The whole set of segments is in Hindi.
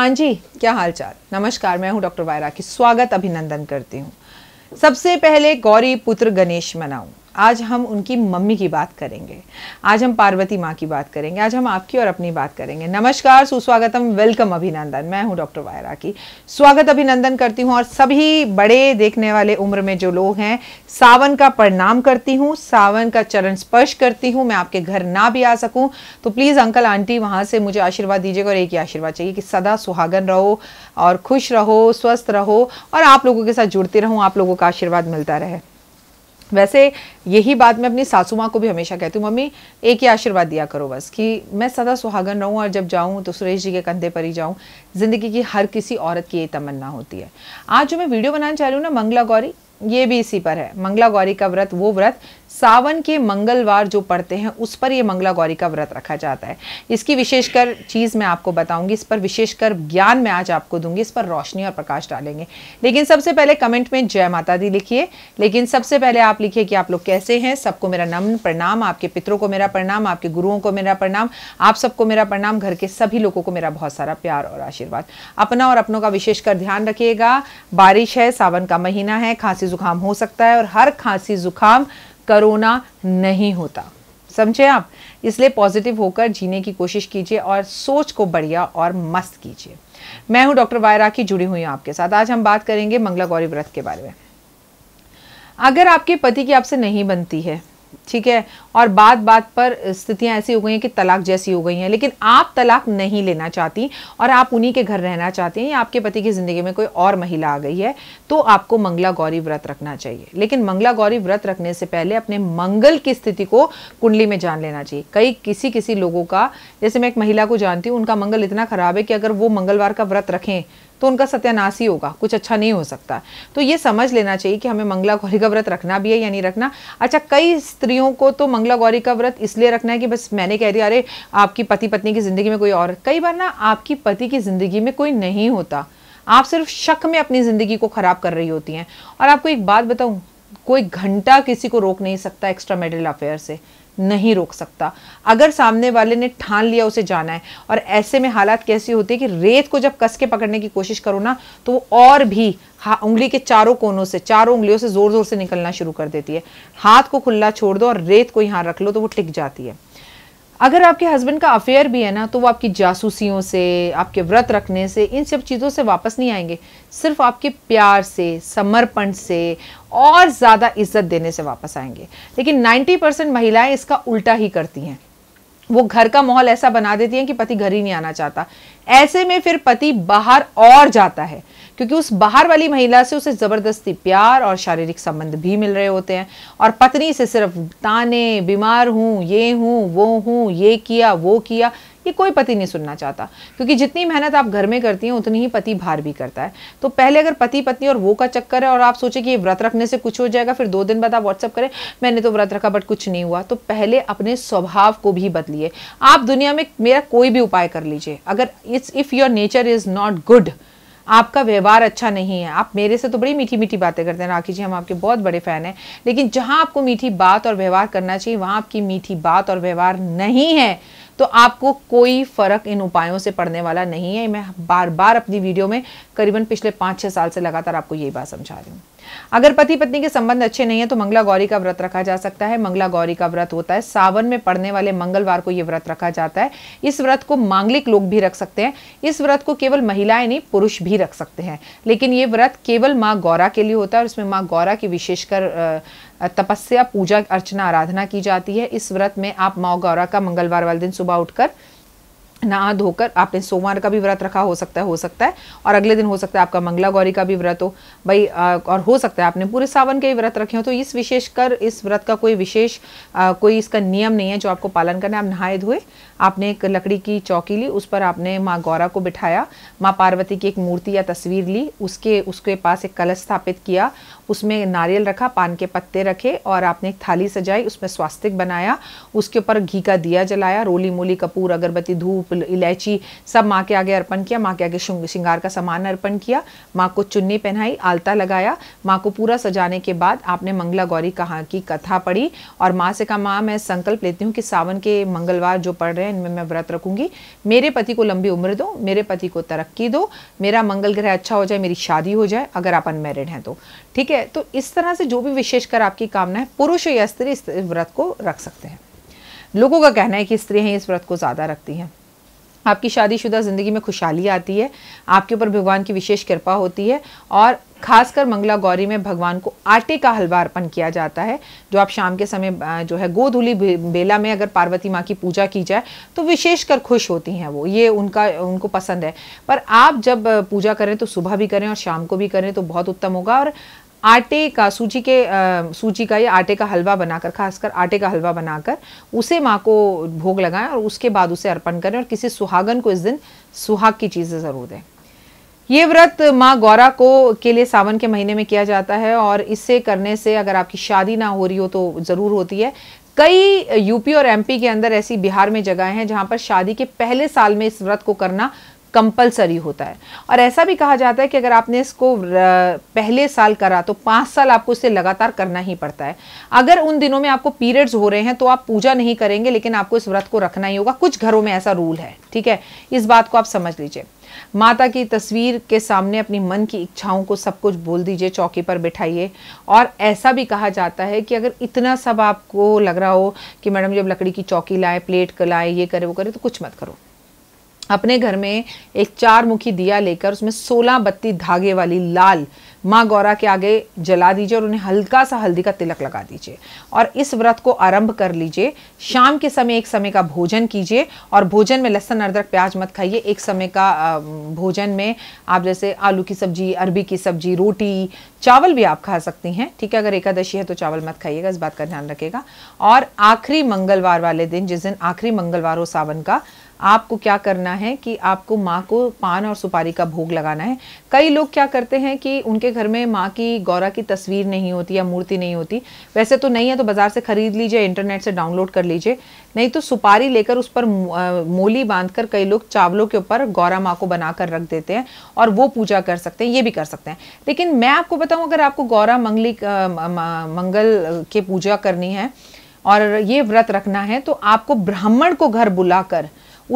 हाँ जी क्या हालचाल नमस्कार मैं हूँ डॉक्टर वायरा की स्वागत अभिनंदन करती हूँ सबसे पहले गौरी पुत्र गणेश मनाऊँ आज हम उनकी मम्मी की बात करेंगे आज हम पार्वती माँ की बात करेंगे आज हम आपकी और अपनी बात करेंगे नमस्कार सुस्वागतम वेलकम अभिनंदन मैं हूँ डॉक्टर वायरा की स्वागत अभिनंदन करती हूँ और सभी बड़े देखने वाले उम्र में जो लोग हैं सावन का प्रणाम करती हूँ सावन का चरण स्पर्श करती हूँ मैं आपके घर ना भी आ सकूँ तो प्लीज़ अंकल आंटी वहाँ से मुझे आशीर्वाद दीजिएगा और एक ही आशीर्वाद चाहिए कि सदा सुहागन रहो और खुश रहो स्वस्थ रहो और आप लोगों के साथ जुड़ते रहो आप लोगों का आशीर्वाद मिलता रहे वैसे यही बात मैं अपनी सासू माँ को भी हमेशा कहती हूँ मम्मी एक ही आशीर्वाद दिया करो बस कि मैं सदा सुहागन रहूँ और जब जाऊँ तो सुरेश जी के कंधे पर ही जाऊँ ज़िंदगी की हर किसी औरत की ये तमन्ना होती है आज जो मैं वीडियो बनाना चाह रही हूँ ना मंगला गौरी ये भी इसी पर है मंगला गौरी का व्रत वो व्रत सावन के मंगलवार जो पड़ते हैं उस पर ये मंगला गौरी का व्रत रखा जाता है इसकी विशेषकर चीज़ मैं आपको बताऊंगी इस पर विशेषकर ज्ञान मैं आज आपको दूंगी इस पर रोशनी और प्रकाश डालेंगे लेकिन सबसे पहले कमेंट में जय माता दी लिखिए लेकिन सबसे पहले आप लिखिए कि आप लोग कैसे हैं सबको मेरा नम्न प्रणाम आपके पितरों को मेरा प्रणाम आपके गुरुओं को मेरा प्रणाम आप सबको मेरा प्रणाम घर के सभी लोगों को मेरा बहुत सारा प्यार और आशीर्वाद अपना और अपनों का विशेषकर ध्यान रखिएगा बारिश है सावन का महीना है खांसी जुकाम हो सकता है और हर खांसी जुकाम करोना नहीं होता समझे आप इसलिए पॉजिटिव होकर जीने की कोशिश कीजिए और सोच को बढ़िया और मस्त कीजिए मैं हूं डॉक्टर वायरा की जुड़ी हुई हूं आपके साथ आज हम बात करेंगे मंगला गौरी व्रत के बारे में अगर आपके पति की आपसे नहीं बनती है ठीक है और बात बात पर स्थितियां ऐसी हो गई हैं कि तलाक जैसी हो गई हैं लेकिन आप तलाक नहीं लेना चाहती और आप उन्हीं के घर रहना चाहती हैं या आपके पति की ज़िंदगी में कोई और महिला आ गई है तो आपको मंगला गौरी व्रत रखना चाहिए लेकिन मंगला गौरी व्रत रखने से पहले अपने मंगल की स्थिति को कुंडली में जान लेना चाहिए कई किसी किसी लोगों का जैसे मैं एक महिला को जानती हूँ उनका मंगल इतना ख़राब है कि अगर वो मंगलवार का व्रत रखें तो उनका सत्यानाश ही होगा कुछ अच्छा नहीं हो सकता तो ये समझ लेना चाहिए कि हमें मंगला गौरी का व्रत रखना भी है या नहीं रखना अच्छा कई स्त्रियों को तो मंगला गौरी का व्रत इसलिए रखना है कि बस मैंने कह दिया अरे आपकी पति पत्नी की ज़िंदगी में कोई और कई बार ना आपकी पति की ज़िंदगी में कोई नहीं होता आप सिर्फ शक में अपनी ज़िंदगी को ख़राब कर रही होती हैं और आपको एक बात बताऊं कोई घंटा किसी को रोक नहीं सकता एक्स्ट्रा मेडल अफेयर से नहीं रोक सकता अगर सामने वाले ने ठान लिया उसे जाना है और ऐसे में हालात कैसी होती है कि रेत को जब कस के पकड़ने की कोशिश करो ना तो वो और भी उंगली के चारों कोनों से चारों उंगलियों से ज़ोर ज़ोर से निकलना शुरू कर देती है हाथ को खुला छोड़ दो और रेत को यहाँ रख लो तो वो टिक जाती है अगर आपके हस्बैंड का अफेयर भी है ना तो वो आपकी जासूसियों से आपके व्रत रखने से इन सब चीज़ों से वापस नहीं आएंगे सिर्फ आपके प्यार से समर्पण से और ज़्यादा इज्जत देने से वापस आएंगे लेकिन 90 परसेंट महिलाएँ इसका उल्टा ही करती हैं वो घर का माहौल ऐसा बना देती हैं कि पति घर ही नहीं आना चाहता ऐसे में फिर पति बाहर और जाता है क्योंकि उस बाहर वाली महिला से उसे ज़बरदस्ती प्यार और शारीरिक संबंध भी मिल रहे होते हैं और पत्नी से सिर्फ ताने बीमार हूँ ये हूँ वो हूँ ये किया वो किया ये कोई पति नहीं सुनना चाहता क्योंकि जितनी मेहनत आप घर में करती हैं उतनी ही पति बाहर भी करता है तो पहले अगर पति पत्नी और वो का चक्कर है और आप सोचे कि ये व्रत रखने से कुछ हो जाएगा फिर दो दिन बाद आप व्हाट्सअप करें मैंने तो व्रत रखा बट कुछ नहीं हुआ तो पहले अपने स्वभाव को भी बदलिए आप दुनिया में मेरा कोई भी उपाय कर लीजिए अगर it's if your nature is not good आपका व्यवहार अच्छा नहीं है आप मेरे से तो बड़ी मीठी मीठी बातें करते हैं राखी जी हम आपके बहुत बड़े फ़ैन हैं लेकिन जहाँ आपको मीठी बात और व्यवहार करना चाहिए वहां आपकी मीठी बात और व्यवहार नहीं है तो आपको कोई फ़र्क इन उपायों से पड़ने वाला नहीं है मैं बार बार अपनी वीडियो में करीबन पिछले पाँच छः साल से लगातार आपको यही बात समझा रही हूँ अगर पति पत्नी के संबंध अच्छे नहीं है तो मंगला गौरी का व्रत रखा जा सकता है मंगला गौरी का व्रत होता है सावन में पड़ने वाले मंगलवार को यह व्रत रखा जाता है इस व्रत को मांगलिक लोग भी रख सकते हैं इस व्रत को केवल महिलाएं नहीं पुरुष भी रख सकते हैं लेकिन ये व्रत केवल माँ गौरा के लिए होता है और इसमें माँ गौरा की विशेषकर तपस्या पूजा अर्चना आराधना की जाती है इस व्रत में आप माँ गौरा का मंगलवार वाले दिन सुबह उठकर नहा धोकर आपने सोमवार का भी व्रत रखा हो सकता है हो सकता है और अगले दिन हो सकता है आपका मंगला गौरी का भी व्रत हो भाई आ, और हो सकता है आपने पूरे सावन के व्रत रखे हो तो इस विशेष कर इस व्रत का कोई विशेष कोई इसका नियम नहीं है जो आपको पालन करना है आप नहाए धोए आपने एक लकड़ी की चौकी ली उस पर आपने माँ गौरा को बिठाया माँ पार्वती की एक मूर्ति या तस्वीर ली उसके उसके पास एक कलश स्थापित किया उसमें नारियल रखा पान के पत्ते रखे और आपने एक थाली सजाई उसमें स्वास्तिक बनाया उसके ऊपर घी का दिया जलाया रोली मोली कपूर अगरबत्ती धूप इलायची सब माँ के आगे अर्पण किया माँ के आगे श्रृंगार का सामान अर्पण किया माँ को चुन्नी पहनाई आलता लगाया माँ को पूरा सजाने के बाद आपने मंगला गौरी कहा की कथा पढ़ी और माँ से कहा माँ मैं संकल्प लेती हूँ कि सावन के मंगलवार जो पढ़ रहे हैं इनमें मैं व्रत रखूंगी मेरे पति को लंबी उम्र दो मेरे पति को तरक्की दो मेरा मंगल ग्रह अच्छा हो जाए मेरी शादी हो जाए अगर आप अनमेरिड हैं तो ठीक है तो इस तरह से जो भी विशेषकर आपकी कामना है पुरुष या स्त्री इस व्रत को रख सकते हैं लोगों का कहना है कि स्त्री हैं इस व्रत को ज़्यादा रखती हैं आपकी शादीशुदा ज़िंदगी में खुशहाली आती है आपके ऊपर भगवान की विशेष कृपा होती है और खासकर मंगला गौरी में भगवान को आटे का हलवा अर्पण किया जाता है जो आप शाम के समय जो है गोधूली बेला में अगर पार्वती माँ की पूजा की जाए तो विशेषकर खुश होती हैं वो ये उनका उनको पसंद है पर आप जब पूजा करें तो सुबह भी करें और शाम को भी करें तो बहुत उत्तम होगा और आटे का सूजी के आ, सूजी का या आटे का हलवा बनाकर खासकर आटे का हलवा बनाकर उसे माँ को भोग लगाएं और उसके बाद उसे अर्पण करें और किसी सुहागन को इस दिन सुहाग की चीज़ें ज़रूर दें ये व्रत माँ गौरा को के लिए सावन के महीने में किया जाता है और इससे करने से अगर आपकी शादी ना हो रही हो तो ज़रूर होती है कई यूपी और एमपी के अंदर ऐसी बिहार में जगह हैं जहाँ पर शादी के पहले साल में इस व्रत को करना कंपलसरी होता है और ऐसा भी कहा जाता है कि अगर आपने इसको पहले साल करा तो पाँच साल आपको इसे लगातार करना ही पड़ता है अगर उन दिनों में आपको पीरियड्स हो रहे हैं तो आप पूजा नहीं करेंगे लेकिन आपको इस व्रत को रखना ही होगा कुछ घरों में ऐसा रूल है ठीक है इस बात को आप समझ लीजिए माता की तस्वीर के सामने अपनी मन की इच्छाओं को सब कुछ बोल दीजिए चौकी पर बिठाइए और ऐसा भी कहा जाता है कि अगर इतना सब आपको लग रहा हो कि मैडम जब लकड़ी की चौकी लाए प्लेट लाए ये करे वो करे तो कुछ मत करो अपने घर में एक चार मुखी दिया लेकर उसमें सोलह बत्ती धागे वाली लाल माँ गौरा के आगे जला दीजिए और उन्हें हल्का सा हल्दी का तिलक लगा दीजिए और इस व्रत को आरंभ कर लीजिए शाम के समय एक समय का भोजन कीजिए और भोजन में लहसन अदरक प्याज मत खाइए एक समय का भोजन में आप जैसे आलू की सब्जी अरबी की सब्जी रोटी चावल भी आप खा सकती हैं ठीक है अगर एकादशी है तो चावल मत खाइएगा इस बात का ध्यान रखेगा और आखिरी मंगलवार वाले दिन जिस दिन आखिरी मंगलवार हो सावन का आपको क्या करना है कि आपको माँ को पान और सुपारी का भोग लगाना है कई लोग क्या करते हैं कि उनके के घर में माँ की गौरा की तस्वीर नहीं होती या मूर्ति नहीं होती वैसे तो नहीं है तो बाज़ार से ख़रीद लीजिए इंटरनेट से डाउनलोड कर लीजिए नहीं तो सुपारी लेकर उस पर मोली बांधकर कई लोग चावलों के ऊपर गौरा माँ को बनाकर रख देते हैं और वो पूजा कर सकते हैं ये भी कर सकते हैं लेकिन मैं आपको बताऊँ अगर आपको गौरा मंगली मंगल के पूजा करनी है और ये व्रत रखना है तो आपको ब्राह्मण को घर बुलाकर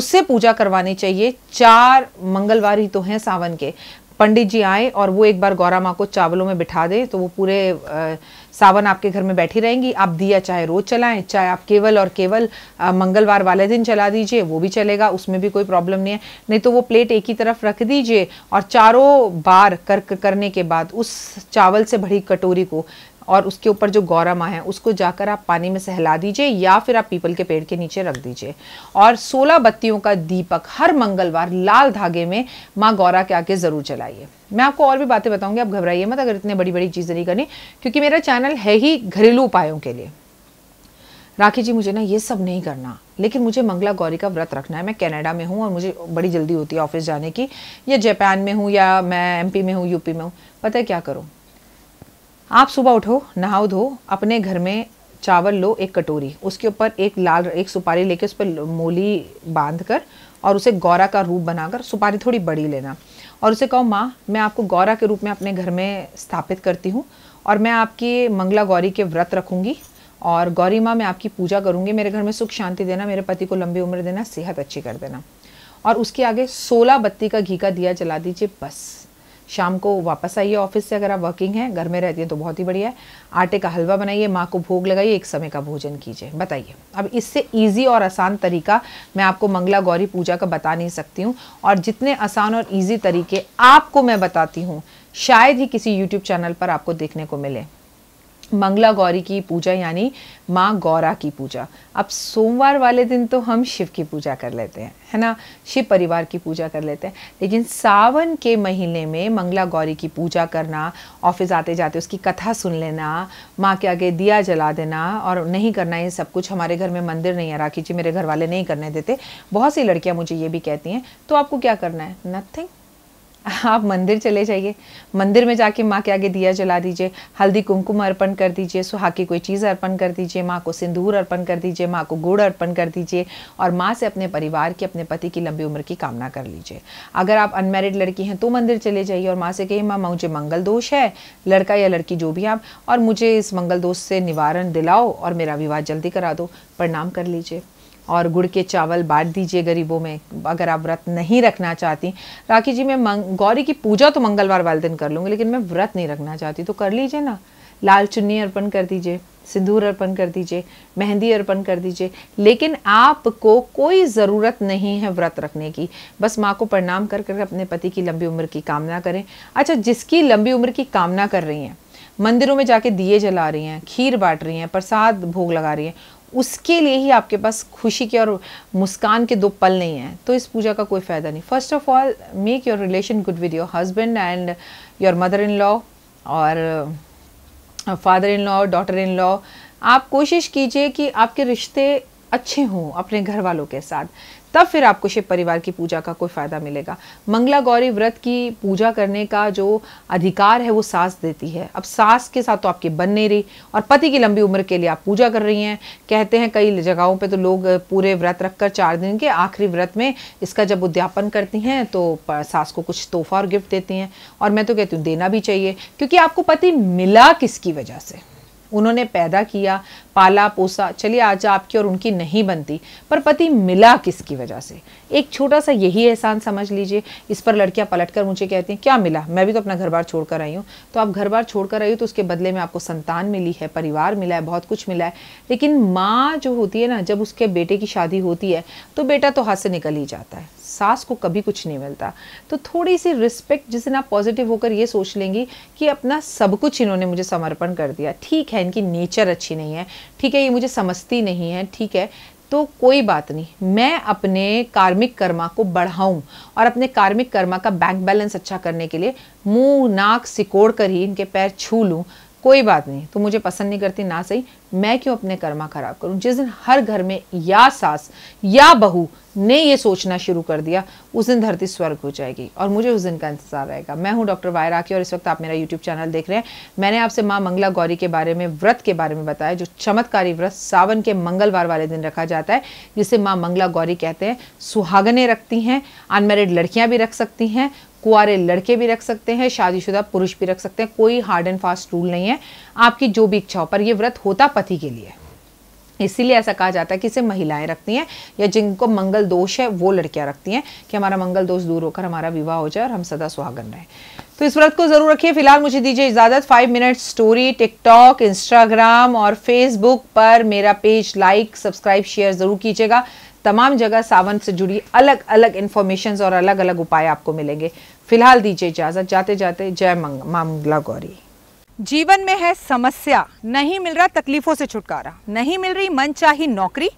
उससे पूजा करवानी चाहिए चार मंगलवार ही तो हैं सावन के पंडित जी आए और वो एक बार गौरा माँ को चावलों में बिठा दें तो वो पूरे आ, सावन आपके घर में बैठी रहेंगी आप दिया चाहे रोज चलाएं चाहे आप केवल और केवल आ, मंगलवार वाले दिन चला दीजिए वो भी चलेगा उसमें भी कोई प्रॉब्लम नहीं है नहीं तो वो प्लेट एक ही तरफ रख दीजिए और चारों बार कर्क करने के बाद उस चावल से भरी कटोरी को और उसके ऊपर जो गौरा माँ है उसको जाकर आप पानी में सहला दीजिए या फिर आप पीपल के पेड़ के नीचे रख दीजिए और 16 बत्तियों का दीपक हर मंगलवार लाल धागे में माँ गौरा के आके ज़रूर जलाइए मैं आपको और भी बातें बताऊंगी आप घबराइए मत अगर इतने बड़ी बड़ी चीज़ें नहीं करनी क्योंकि मेरा चैनल है ही घरेलू उपायों के लिए राखी जी मुझे ना ये सब नहीं करना लेकिन मुझे मंगला गौरी का व्रत रखना है मैं कनाडा में हूँ और मुझे बड़ी जल्दी होती है ऑफिस जाने की या जापान में हूँ या मैं एमपी में हूँ यूपी में हूँ पता है क्या करूँ आप सुबह उठो नहाओ धो अपने घर में चावल लो एक कटोरी उसके ऊपर एक लाल एक सुपारी लेके उस पर मूली बांध कर और उसे गौरा का रूप बनाकर सुपारी थोड़ी बड़ी लेना और उसे कहो माँ मैं आपको गौरा के रूप में अपने घर में स्थापित करती हूँ और मैं आपकी मंगला गौरी के व्रत रखूँगी और गौरी माँ मैं आपकी पूजा करूँगी मेरे घर में सुख शांति देना मेरे पति को लंबी उम्र देना सेहत अच्छी कर देना और उसके आगे सोलह बत्ती का घी का दिया जला दीजिए बस शाम को वापस आइए ऑफिस से अगर आप वर्किंग हैं घर में रहती हैं तो बहुत ही बढ़िया है आटे का हलवा बनाइए माँ को भोग लगाइए एक समय का भोजन कीजिए बताइए अब इससे ईजी और आसान तरीका मैं आपको मंगला गौरी पूजा का बता नहीं सकती हूँ और जितने आसान और ईजी तरीके आपको मैं बताती हूँ शायद ही किसी यूट्यूब चैनल पर आपको देखने को मिले मंगला गौरी की पूजा यानी माँ गौरा की पूजा अब सोमवार वाले दिन तो हम शिव की पूजा कर लेते हैं है ना शिव परिवार की पूजा कर लेते हैं लेकिन सावन के महीने में मंगला गौरी की पूजा करना ऑफिस आते जाते उसकी कथा सुन लेना माँ के आगे दिया जला देना और नहीं करना ये सब कुछ हमारे घर में मंदिर नहीं है राखी जी मेरे घर वाले नहीं करने देते बहुत सी लड़कियाँ मुझे ये भी कहती हैं तो आपको क्या करना है नथिंग आप मंदिर चले जाइए मंदिर में जाके माँ के आगे दिया जला दीजिए हल्दी कुमकुम अर्पण कर दीजिए सुहा की कोई चीज़ अर्पण कर दीजिए माँ को सिंदूर अर्पण कर दीजिए माँ को गुड़ अर्पण कर दीजिए और माँ से अपने परिवार की अपने पति की लंबी उम्र की कामना कर लीजिए अगर आप अनमेरिड लड़की हैं तो मंदिर चले जाइए और माँ से कहिए माँ मुझे मंगल दोष है लड़का या लड़की जो भी आप और मुझे इस मंगल दोष से निवारण दिलाओ और मेरा विवाह जल्दी करा दो प्रणाम कर लीजिए और गुड़ के चावल बांट दीजिए गरीबों में अगर आप व्रत नहीं रखना चाहती राखी जी मैं गौरी की पूजा तो मंगलवार वाले दिन कर लूँगी लेकिन मैं व्रत नहीं रखना चाहती तो कर लीजिए ना लाल चुन्नी अर्पण कर दीजिए सिंदूर अर्पण कर दीजिए मेहंदी अर्पण कर दीजिए लेकिन आपको कोई ज़रूरत नहीं है व्रत रखने की बस माँ को प्रणाम कर कर अपने पति की लंबी उम्र की कामना करें अच्छा जिसकी लंबी उम्र की कामना कर रही हैं मंदिरों में जाके दिए जला रही हैं खीर बांट रही हैं प्रसाद भोग लगा रही हैं उसके लिए ही आपके पास खुशी के और मुस्कान के दो पल नहीं हैं तो इस पूजा का कोई फ़ायदा नहीं first of all make your relation good with your husband and your mother in law और father in law daughter in law आप कोशिश कीजिए कि आपके रिश्ते अच्छे हों अपने घर वालों के साथ तब फिर आपको शिव परिवार की पूजा का कोई फ़ायदा मिलेगा मंगला गौरी व्रत की पूजा करने का जो अधिकार है वो सास देती है अब सास के साथ तो आपकी बन नहीं रही और पति की लंबी उम्र के लिए आप पूजा कर रही हैं कहते हैं कई जगहों पे तो लोग पूरे व्रत रखकर चार दिन के आखिरी व्रत में इसका जब उद्यापन करती हैं तो सास को कुछ तोहफा और गिफ्ट देती हैं और मैं तो कहती हूँ देना भी चाहिए क्योंकि आपको पति मिला किसकी वजह से उन्होंने पैदा किया पाला पोसा चलिए आज आपकी और उनकी नहीं बनती पर पति मिला किसकी वजह से एक छोटा सा यही एहसान समझ लीजिए इस पर लड़कियां पलट कर मुझे कहती हैं क्या मिला मैं भी तो अपना घर बार छोड़ कर आई हूँ तो आप घर बार छोड़ कर आई हो तो उसके बदले में आपको संतान मिली है परिवार मिला है बहुत कुछ मिला है लेकिन माँ जो होती है ना जब उसके बेटे की शादी होती है तो बेटा तो हाथ से निकल ही जाता है सास को कभी कुछ नहीं मिलता तो थोड़ी सी रिस्पेक्ट जिस दिन आप पॉजिटिव होकर ये सोच लेंगी कि अपना सब कुछ इन्होंने मुझे समर्पण कर दिया ठीक है इनकी नेचर अच्छी नहीं है ठीक है ये मुझे समझती नहीं है ठीक है तो कोई बात नहीं मैं अपने कार्मिक कर्मा को बढ़ाऊं और अपने कार्मिक कर्मा का बैंक बैलेंस अच्छा करने के लिए मुंह नाक सिकोड़ कर ही इनके पैर छू लूँ कोई बात नहीं तो मुझे पसंद नहीं करती ना सही मैं क्यों अपने कर्मा खराब करूं जिस दिन हर घर में या सास या बहू ने ये सोचना शुरू कर दिया उस दिन धरती स्वर्ग हो जाएगी और मुझे उस दिन का इंतजार रहेगा मैं हूं डॉक्टर वायराकी और इस वक्त आप मेरा यूट्यूब चैनल देख रहे हैं मैंने आपसे माँ मंगला गौरी के बारे में व्रत के बारे में बताया जो चमत्कारी व्रत सावन के मंगलवार वाले दिन रखा जाता है जिसे माँ मंगला गौरी कहते हैं सुहागने रखती हैं अनमेरिड लड़कियाँ भी रख सकती हैं कुआरे लड़के भी रख सकते हैं शादीशुदा पुरुष भी रख सकते हैं कोई हार्ड एंड फास्ट रूल नहीं है आपकी जो भी इच्छा हो पर यह व्रत होता पति के लिए इसीलिए ऐसा कहा जाता है कि इसे महिलाएं रखती हैं या जिनको मंगल दोष है वो लड़कियां रखती हैं कि हमारा मंगल दोष दूर होकर हमारा विवाह हो जाए और हम सदा सुहागन रहे तो इस व्रत को जरूर रखिए फिलहाल मुझे दीजिए इजाजत five minute story TikTok Instagram और फेसबुक पर मेरा पेज लाइक सब्सक्राइब शेयर जरूर कीजिएगा तमाम जगह सावन से जुड़ी अलग अलग इंफॉर्मेशन और अलग अलग उपाय आपको मिलेंगे फिलहाल दीजिए इजाजत जाते जाते जय मंग मामला गौरी जीवन में है समस्या नहीं मिल रहा तकलीफों से छुटकारा नहीं मिल रही मन चाही नौकरी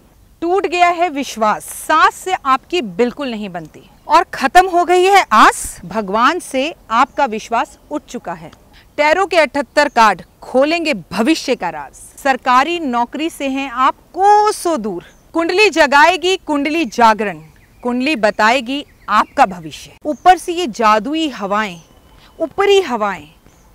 टूट गया है विश्वास सांस से आपकी बिल्कुल नहीं बनती और खत्म हो गई है आस भगवान से आपका विश्वास उठ चुका है टैरो के अठहत्तर कार्ड खोलेंगे भविष्य का राज सरकारी नौकरी से हैं आप कोसो दूर कुंडली जगाएगी कुंडली जागरण कुंडली बताएगी आपका भविष्य ऊपर से ये जादुई हवाएं ऊपरी हवाएं